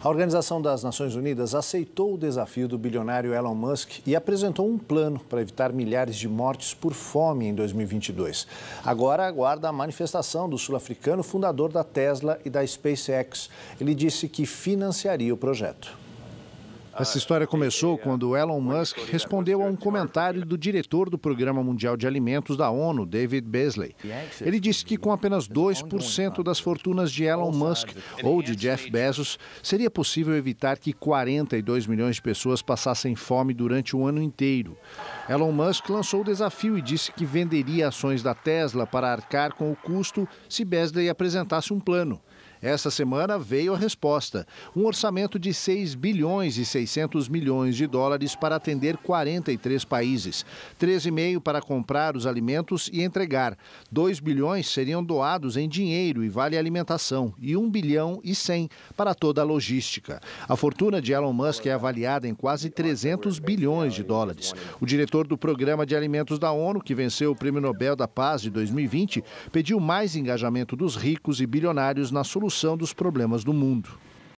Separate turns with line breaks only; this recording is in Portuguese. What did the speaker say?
A Organização das Nações Unidas aceitou o desafio do bilionário Elon Musk e apresentou um plano para evitar milhares de mortes por fome em 2022. Agora aguarda a manifestação do sul-africano fundador da Tesla e da SpaceX. Ele disse que financiaria o projeto. Essa história começou quando Elon Musk respondeu a um comentário do diretor do Programa Mundial de Alimentos da ONU, David Beasley. Ele disse que com apenas 2% das fortunas de Elon Musk ou de Jeff Bezos, seria possível evitar que 42 milhões de pessoas passassem fome durante o ano inteiro. Elon Musk lançou o desafio e disse que venderia ações da Tesla para arcar com o custo se Beasley apresentasse um plano. Essa semana veio a resposta: um orçamento de 6 bilhões e 600 milhões de dólares para atender 43 países, 13,5 para comprar os alimentos e entregar. 2 bilhões seriam doados em dinheiro e vale alimentação e 1 bilhão e 100 para toda a logística. A fortuna de Elon Musk é avaliada em quase 300 bilhões de dólares. O diretor do Programa de Alimentos da ONU, que venceu o Prêmio Nobel da Paz de 2020, pediu mais engajamento dos ricos e bilionários na solução solução dos problemas do mundo.